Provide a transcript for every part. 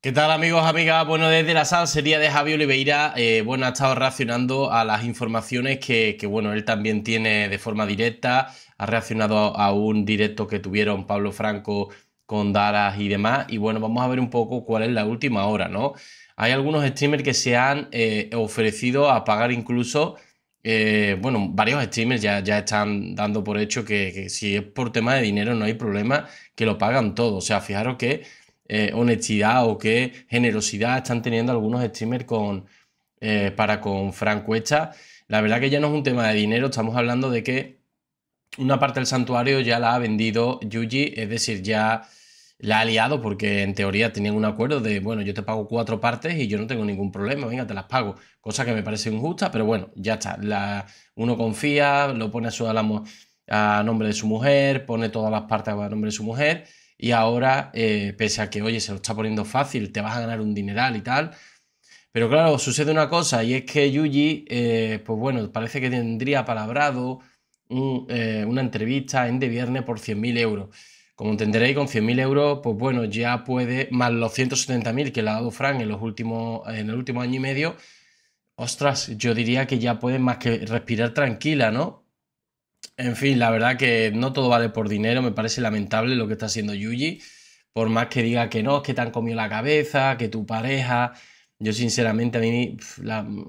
¿Qué tal amigos, amigas? Bueno, desde la sería de Javi Oliveira, eh, bueno, ha estado reaccionando a las informaciones que, bueno, él también tiene de forma directa, ha reaccionado a un directo que tuvieron Pablo Franco con Daras y demás, y bueno, vamos a ver un poco cuál es la última hora, ¿no? Hay algunos streamers que se han eh, ofrecido a pagar incluso, eh, bueno, varios streamers ya, ya están dando por hecho que, que si es por tema de dinero no hay problema, que lo pagan todo, o sea, fijaros que eh, honestidad o qué generosidad están teniendo algunos streamers con, eh, para con Frank Cuesta. La verdad que ya no es un tema de dinero, estamos hablando de que una parte del santuario ya la ha vendido Yuji, es decir, ya la ha liado porque en teoría tenían un acuerdo de, bueno, yo te pago cuatro partes y yo no tengo ningún problema, venga, te las pago, cosa que me parece injusta, pero bueno, ya está, uno confía, lo pone a, su, a nombre de su mujer, pone todas las partes a nombre de su mujer y ahora, eh, pese a que, oye, se lo está poniendo fácil, te vas a ganar un dineral y tal. Pero claro, sucede una cosa y es que Yuji, eh, pues bueno, parece que tendría palabrado eh, una entrevista en de viernes por 100.000 euros. Como entenderéis, con 100.000 euros, pues bueno, ya puede, más los 170.000 que le ha dado Frank en, los últimos, en el último año y medio, ostras, yo diría que ya puede más que respirar tranquila, ¿no? En fin, la verdad que no todo vale por dinero, me parece lamentable lo que está haciendo Yuji, por más que diga que no, es que te han comido la cabeza, que tu pareja, yo sinceramente a mí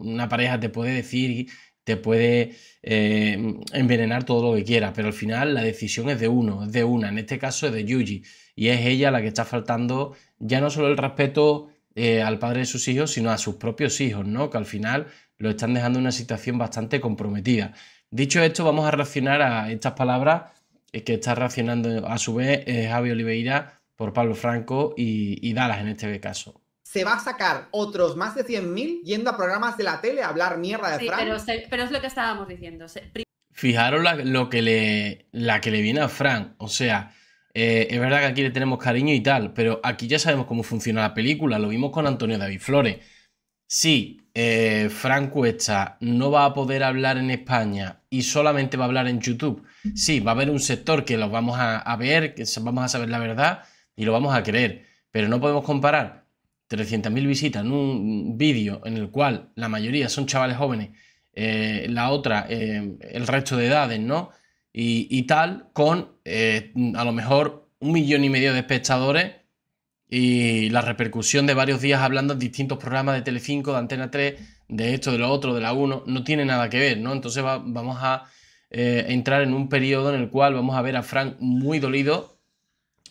una pareja te puede decir, y te puede eh, envenenar todo lo que quiera, pero al final la decisión es de uno, es de una, en este caso es de Yuji, y es ella la que está faltando ya no solo el respeto eh, al padre de sus hijos, sino a sus propios hijos, ¿no? Que al final lo están dejando en una situación bastante comprometida. Dicho esto, vamos a reaccionar a estas palabras eh, que está reaccionando a su vez eh, Javi Oliveira por Pablo Franco y, Dallas en este caso se va a sacar otros más de 100.000 yendo a programas de la tele a hablar mierda de sí, Pero, es lo que estábamos diciendo. Fijaros la, lo que le, la que le viene a Frank. O sea, eh, es verdad que aquí le tenemos cariño y tal, pero aquí ya sabemos cómo funciona la película. Lo vimos con Antonio David Flores. Sí, eh, Frank no va a poder hablar en España y solamente va a hablar en YouTube, sí, va a haber un sector que lo vamos a, ver, que vamos a saber la verdad y lo vamos a creer, pero no podemos comparar 300.000 visitas en un vídeo en el cual la mayoría son chavales jóvenes, eh, la otra, eh, el resto de edades, ¿no? Y, y tal, con eh, a lo mejor un millón y medio de espectadores y la repercusión de varios días hablando en distintos programas de Telecinco, de Antena 3, de esto, de lo otro, de la 1, no tiene nada que ver, ¿no? Entonces vamos a eh, entrar en un periodo en el cual vamos a ver a Frank muy dolido,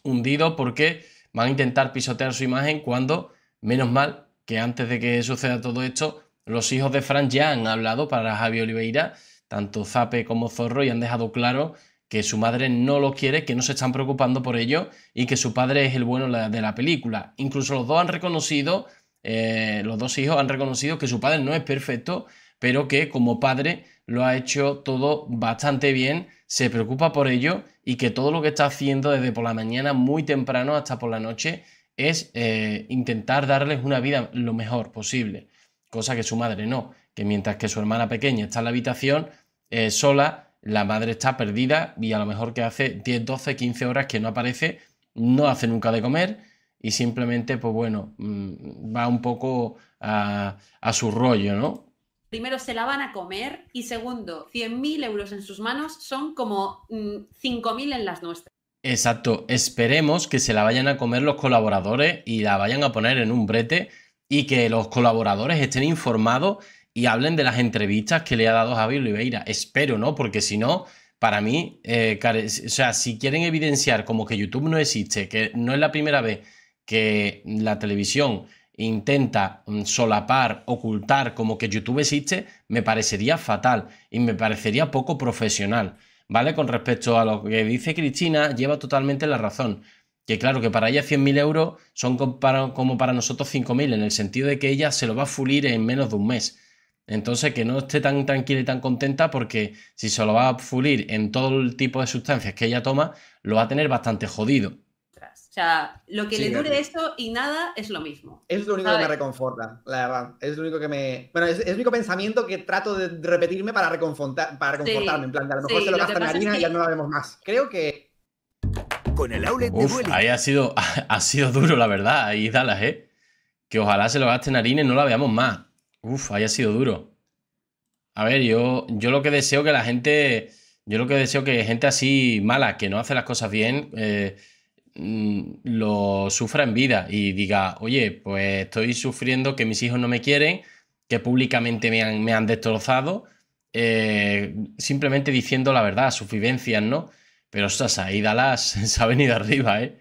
hundido, porque van a intentar pisotear su imagen cuando, menos mal, que antes de que suceda todo esto, los hijos de Frank ya han hablado para Javi Oliveira, tanto Zape como Zorro, y han dejado claro que su madre no lo quiere, que no se están preocupando por ello y que su padre es el bueno de la película. Incluso los dos han reconocido, eh, los dos hijos han reconocido que su padre no es perfecto, pero que como padre lo ha hecho todo bastante bien, se preocupa por ello y que todo lo que está haciendo desde por la mañana muy temprano hasta por la noche es eh, intentar darles una vida lo mejor posible, cosa que su madre no, que mientras que su hermana pequeña está en la habitación eh, sola, la madre está perdida y a lo mejor que hace 10, 12, 15 horas que no aparece, no hace nunca de comer y simplemente, pues bueno, mm, va un poco a, su rollo, ¿no? Primero, se la van a comer y segundo, 100.000 euros en sus manos son como 5.000 mm, en las nuestras. Exacto, esperemos que se la vayan a comer los colaboradores y la vayan a poner en un brete y que los colaboradores estén informados y hablen de las entrevistas que le ha dado Javi Oliveira. Espero, ¿no? Porque si no, para mí, eh, o sea, si quieren evidenciar como que YouTube no existe, que no es la primera vez que la televisión intenta mm, solapar, ocultar como que YouTube existe, me parecería fatal y me parecería poco profesional. ¿Vale? Con respecto a lo que dice Cristina, lleva totalmente la razón. Que claro, que para ella 100.000 euros son como para, como para nosotros 5.000, en el sentido de que ella se lo va a fulir en menos de un mes. Entonces, que no esté tan tranquila y tan contenta porque si se lo va a fulir en todo el tipo de sustancias que ella toma, lo va a tener bastante jodido. O sea, lo que le dure esto y nada es lo mismo. Es lo único que me reconforta, la verdad. Es lo único que me. Bueno, es, el único pensamiento que trato de repetirme para, para reconfortarme. en plan, a lo mejor se lo, gasta en harina y ya no la vemos más. Creo que. Con el outlet Uf, Ahí ha sido, ha, sido duro, la verdad. Ahí Dallas, ¿eh? Que ojalá se lo gasten harina y no la veamos más. Uf, haya sido duro. A ver, yo, yo lo que deseo que la gente, yo lo que deseo que gente así mala, que no hace las cosas bien, eh, mm, lo sufra en vida y diga, oye, pues estoy sufriendo que mis hijos no me quieren, que públicamente me han, destrozado, eh, simplemente diciendo la verdad, sus vivencias, ¿no? Pero ostras, ahí Dalas se ha venido arriba, ¿eh?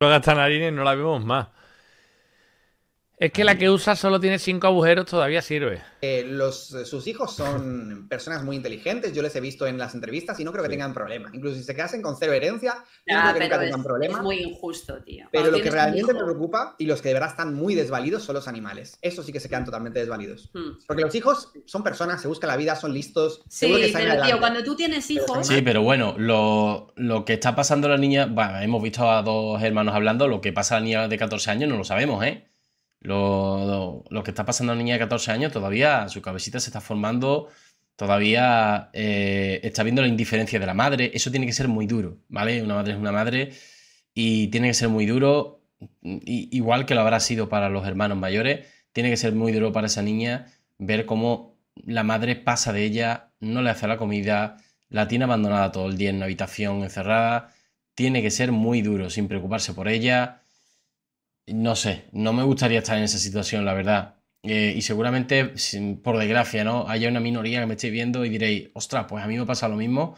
Con esta narines no la vemos más. Es que la que usa solo tiene cinco agujeros, todavía sirve. Eh, los, eh, sus hijos son personas muy inteligentes, yo les he visto en las entrevistas y no creo que tengan problemas. Incluso si se quedasen con cero herencia, no creo que tengan problema. Es muy injusto, tío. Pero lo que realmente me preocupa y los que de verdad están muy desvalidos son los animales. Eso sí que se quedan totalmente desvalidos. Hmm. Porque los hijos son personas, se buscan la vida, son listos. Sí, pero tío, cuando tú tienes hijos... Sí, pero bueno, lo, lo que está pasando la niña... Bueno, hemos visto a dos hermanos hablando, lo que pasa a la niña de 14 años no lo sabemos, ¿eh? Lo, que está pasando a una niña de 14 años todavía, su cabecita se está formando, todavía eh, está viendo la indiferencia de la madre. Eso tiene que ser muy duro, ¿vale? Una madre es una madre y tiene que ser muy duro, igual que lo habrá sido para los hermanos mayores, tiene que ser muy duro para esa niña ver cómo la madre pasa de ella, no le hace la comida, la tiene abandonada todo el día en una habitación encerrada. Tiene que ser muy duro, sin preocuparse por ella, no sé, no me gustaría estar en esa situación, la verdad. Eh, y seguramente, por desgracia, ¿no? Haya una minoría que me estéis viendo y diréis, ostras, pues a mí me pasa lo mismo.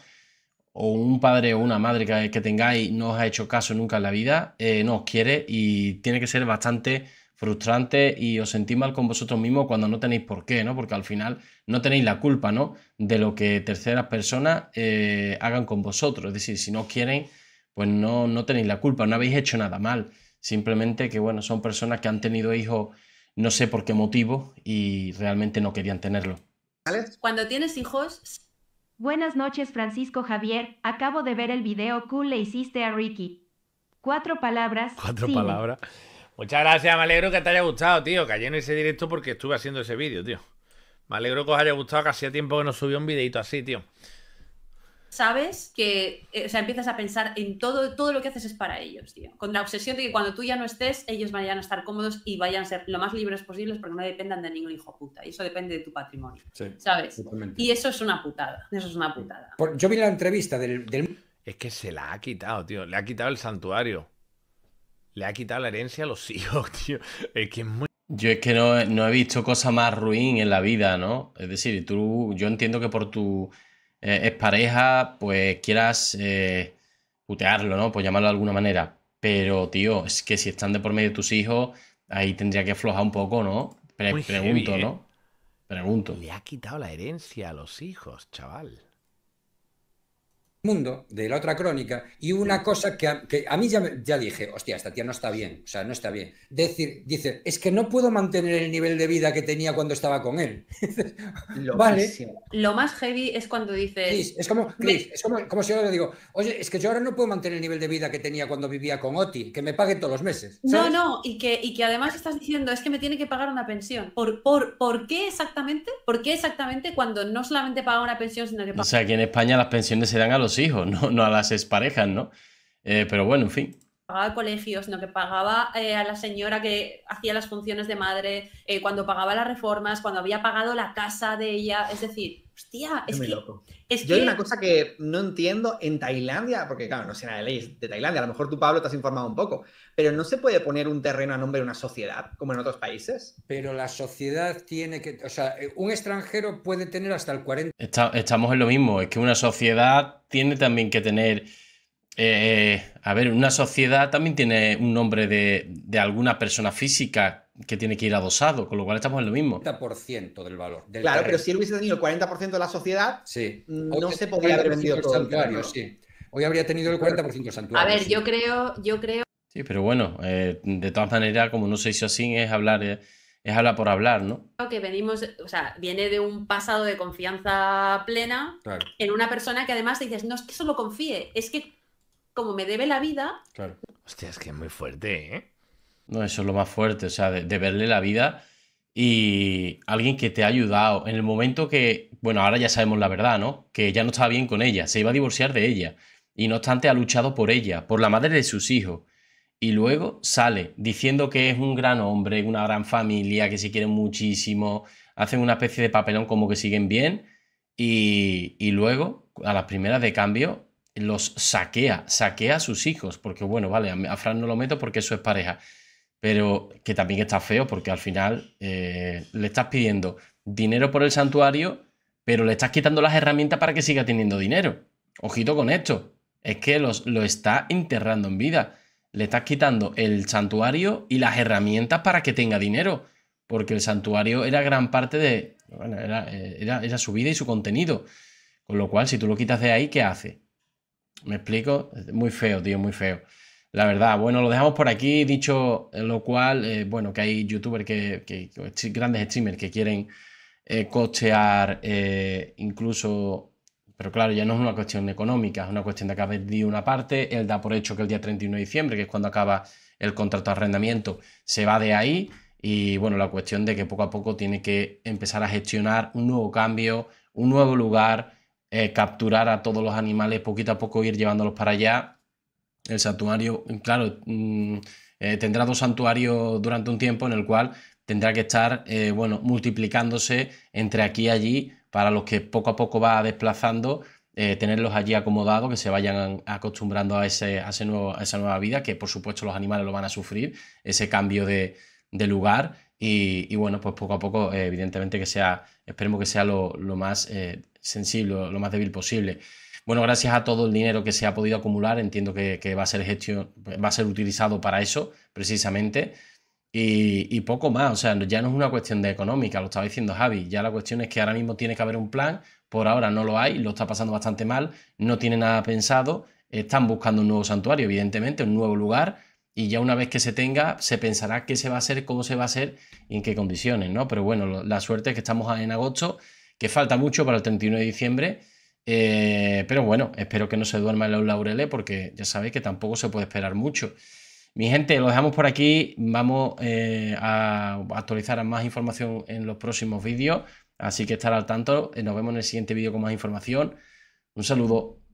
O un padre o una madre que, tengáis no os ha hecho caso nunca en la vida, eh, no os quiere y tiene que ser bastante frustrante y os sentís mal con vosotros mismos cuando no tenéis por qué, ¿no? Porque al final no tenéis la culpa, ¿no? De lo que terceras personas eh, hagan con vosotros. Es decir, si no os quieren, pues no, no tenéis la culpa, no habéis hecho nada mal. Simplemente que, bueno, son personas que han tenido hijos no sé por qué motivo y realmente no querían tenerlo. Cuando tienes hijos... Buenas noches Francisco Javier, acabo de ver el video cool le hiciste a Ricky. Cuatro palabras. Cuatro palabras. Muchas gracias, me alegro que te haya gustado, tío. Cayé en ese directo porque estuve haciendo ese vídeo, tío. Me alegro que os haya gustado, casi hacía tiempo que no subió un videito así, tío sabes que, eh, o sea, empiezas a pensar en todo, todo lo que haces es para ellos, tío. Con la obsesión de que cuando tú ya no estés, ellos vayan a estar cómodos y vayan a ser lo más libres posibles porque no dependan de ningún hijo puta. Y eso depende de tu patrimonio, ¿sabes? Y eso es una putada, eso es una putada. yo vi la entrevista del, Es que se la ha quitado, tío. Le ha quitado el santuario. Le ha quitado la herencia a los hijos, tío. Es que es muy... Yo es que no, he visto cosa más ruin en la vida, ¿no? Es decir, tú, yo entiendo que por tu eh, es pareja, pues quieras eh, putearlo, ¿no? Pues llamarlo de alguna manera. Pero, tío, es que si están de por medio de tus hijos, ahí tendría que aflojar un poco, ¿no? pregunto, ¿no? ¿eh? Pregunto. Le ha quitado la herencia a los hijos, chaval mundo, de la otra crónica, y una cosa que a, mí ya, ya, dije, hostia, esta tía no está bien, o sea, no está bien. Decir, dice, es que no puedo mantener el nivel de vida que tenía cuando estaba con él. vale. Lo más heavy es cuando dices... es, como, es como, si yo le digo, oye, es que yo ahora no puedo mantener el nivel de vida que tenía cuando vivía con Oti, que me pague todos los meses. No, no, y que, y que además estás diciendo, es que me tiene que pagar una pensión. ¿Por, por, ¿por qué exactamente? ¿Por qué exactamente cuando no solamente paga una pensión, sino que paga... O sea, que en España las pensiones se dan a los hijos, no, no a las exparejas, ¿no? Eh, pero bueno, en fin pagaba el colegio, sino que pagaba eh, a la señora que hacía las funciones de madre, eh, cuando pagaba las reformas, cuando había pagado la casa de ella. Es decir, hostia, es, que, Yo hay una cosa que no entiendo en Tailandia, porque claro, no sé nada de leyes de Tailandia, a lo mejor tú, Pablo, te has informado un poco, pero no se puede poner un terreno a nombre de una sociedad, como en otros países. Pero la sociedad tiene que, o sea, eh, un extranjero puede tener hasta el 40. estamos en lo mismo, es que una sociedad tiene también que tener eh, a ver, una sociedad también tiene un nombre de, alguna persona física que tiene que ir adosado, con lo cual estamos en lo mismo. 40% del valor. claro, pero si él hubiese tenido el 40% de la sociedad, mm, no se podría haber vendido el santuario, sí. Hoy habría tenido el 40% del santuario. A ver, yo creo, yo creo. Sí, pero bueno, eh, de todas maneras, como no se hizo así, es hablar, eh, es hablar por hablar, ¿no? Que venimos, o sea, viene de un pasado de confianza plena en una persona que además dices, no es que solo confíe, es que como me debe la vida. Claro. Hostia, es que es muy fuerte, ¿eh? No, eso es lo más fuerte, o sea, de, verle la vida y alguien que te ha ayudado en el momento que, bueno, ahora ya sabemos la verdad, ¿no? Que ya no estaba bien con ella, se iba a divorciar de ella y no obstante ha luchado por ella, por la madre de sus hijos. Y luego sale diciendo que es un gran hombre, una gran familia, que se quieren muchísimo, hacen una especie de papelón como que siguen bien. Y, y luego, a las primeras de cambio, los saquea, saquea a sus hijos, porque bueno, vale, a Fran no lo meto porque eso es pareja, pero que también está feo porque al final eh, le estás pidiendo dinero por el santuario, pero le estás quitando las herramientas para que siga teniendo dinero. Ojito con esto, es que lo está enterrando en vida, le estás quitando el santuario y las herramientas para que tenga dinero, porque el santuario era gran parte de, bueno, era, eh, era su vida y su contenido. Con lo cual, si tú lo quitas de ahí, ¿qué hace? ¿Me explico? Muy feo, tío, muy feo. La verdad, bueno, lo dejamos por aquí, dicho lo cual, eh, bueno, que hay youtubers que, grandes streamers que quieren eh, costear eh, incluso, pero claro, ya no es una cuestión económica, es una cuestión de que ha vendido una parte, él da por hecho que el día 31 de diciembre, que es cuando acaba el contrato de arrendamiento, se va de ahí y bueno, la cuestión de que poco a poco tiene que empezar a gestionar un nuevo cambio, un nuevo lugar, eh, capturar a todos los animales, poquito a poco ir llevándolos para allá. El santuario, claro, mm, eh, tendrá dos santuarios durante un tiempo en el cual tendrá que estar, eh, bueno, multiplicándose entre aquí y allí para los que poco a poco va desplazando, tenerlos allí acomodados, que se vayan acostumbrando a, ese, ese a esa nueva vida, que por supuesto los animales lo van a sufrir, ese cambio de, lugar. Y, bueno, pues poco a poco, evidentemente que sea, esperemos que sea lo, lo más sensible, lo más débil posible. Bueno, gracias a todo el dinero que se ha podido acumular, entiendo que, va, a ser gestión, va a ser utilizado para eso, precisamente. Y, poco más, o sea, ya no es una cuestión de económica, lo estaba diciendo Javi, ya la cuestión es que ahora mismo tiene que haber un plan, por ahora no lo hay, lo está pasando bastante mal, no tiene nada pensado, están buscando un nuevo santuario, evidentemente, un nuevo lugar, y ya una vez que se tenga, se pensará qué se va a hacer, cómo se va a hacer y en qué condiciones, ¿no? Pero bueno, la suerte es que estamos en agosto que falta mucho para el 31 de diciembre. Eh, pero bueno, espero que no se duerma el los porque ya sabéis que tampoco se puede esperar mucho. Mi gente, lo dejamos por aquí. Vamos eh, a actualizar más información en los próximos vídeos. Así que estar al tanto. Nos vemos en el siguiente vídeo con más información. Un saludo.